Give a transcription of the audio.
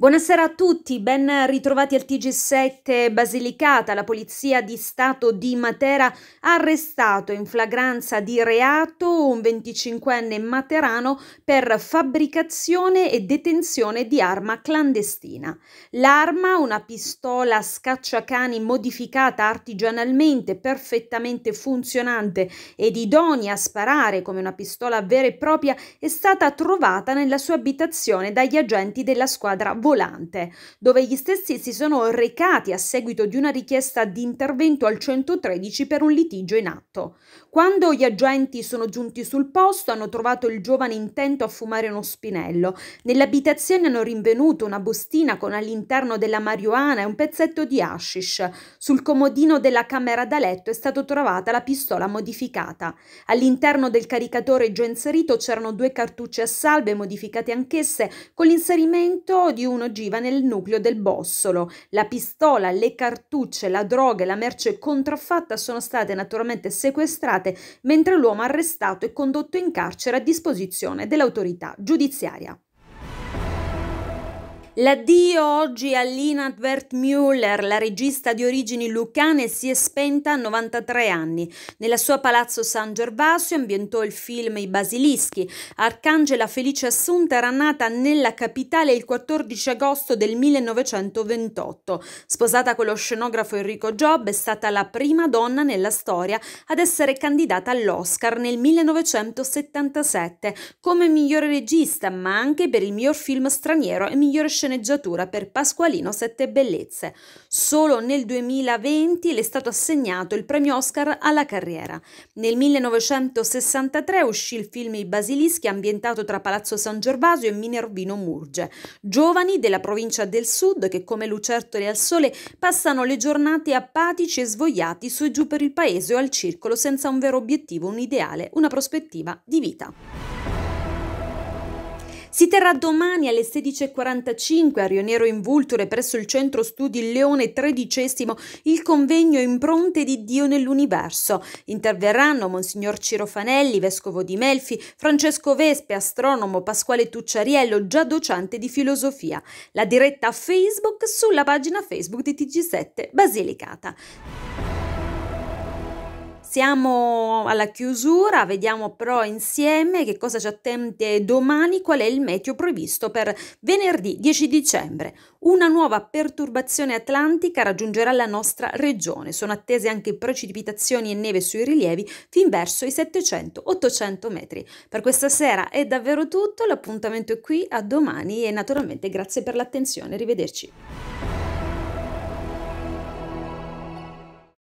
Buonasera a tutti, ben ritrovati al TG7 Basilicata. La Polizia di Stato di Matera ha arrestato in flagranza di reato un 25enne materano per fabbricazione e detenzione di arma clandestina. L'arma, una pistola scacciacani modificata artigianalmente, perfettamente funzionante ed idonea a sparare come una pistola vera e propria, è stata trovata nella sua abitazione dagli agenti della squadra volante, dove gli stessi si sono recati a seguito di una richiesta di intervento al 113 per un litigio in atto. Quando gli agenti sono giunti sul posto hanno trovato il giovane intento a fumare uno spinello. Nell'abitazione hanno rinvenuto una bustina con all'interno della marijuana e un pezzetto di hashish. Sul comodino della camera da letto è stata trovata la pistola modificata. All'interno del caricatore già inserito c'erano due cartucce a salve modificate anch'esse con l'inserimento di un un'ogiva nel nucleo del bossolo. La pistola, le cartucce, la droga e la merce contraffatta sono state naturalmente sequestrate mentre l'uomo arrestato e condotto in carcere a disposizione dell'autorità giudiziaria. L'addio oggi a Lina Bert Müller, la regista di origini lucane, si è spenta a 93 anni. Nella sua palazzo San Gervasio ambientò il film I Basilischi. Arcangela Felice Assunta era nata nella capitale il 14 agosto del 1928. Sposata con lo scenografo Enrico Job, è stata la prima donna nella storia ad essere candidata all'Oscar nel 1977 come migliore regista, ma anche per il miglior film straniero e migliore scenografo sceneggiatura per Pasqualino Sette Bellezze. Solo nel 2020 le è stato assegnato il premio Oscar alla carriera. Nel 1963 uscì il film I Basilischi ambientato tra Palazzo San Gervasio e Minervino Murge, giovani della provincia del sud che come lucertole al sole passano le giornate apatici e svogliati su e giù per il paese o al circolo senza un vero obiettivo, un ideale, una prospettiva di vita. Si terrà domani alle 16.45 a Rionero in Vulture presso il Centro Studi Leone XIII il convegno Impronte di Dio nell'Universo. Interverranno Monsignor Ciro Fanelli, vescovo di Melfi, Francesco Vespe, astronomo, Pasquale Tucciariello, già docente di filosofia. La diretta a Facebook sulla pagina Facebook di TG7 Basilicata siamo alla chiusura, vediamo però insieme che cosa ci attende domani, qual è il meteo previsto per venerdì 10 dicembre. Una nuova perturbazione atlantica raggiungerà la nostra regione, sono attese anche precipitazioni e neve sui rilievi fin verso i 700-800 metri. Per questa sera è davvero tutto, l'appuntamento è qui, a domani e naturalmente grazie per l'attenzione, arrivederci.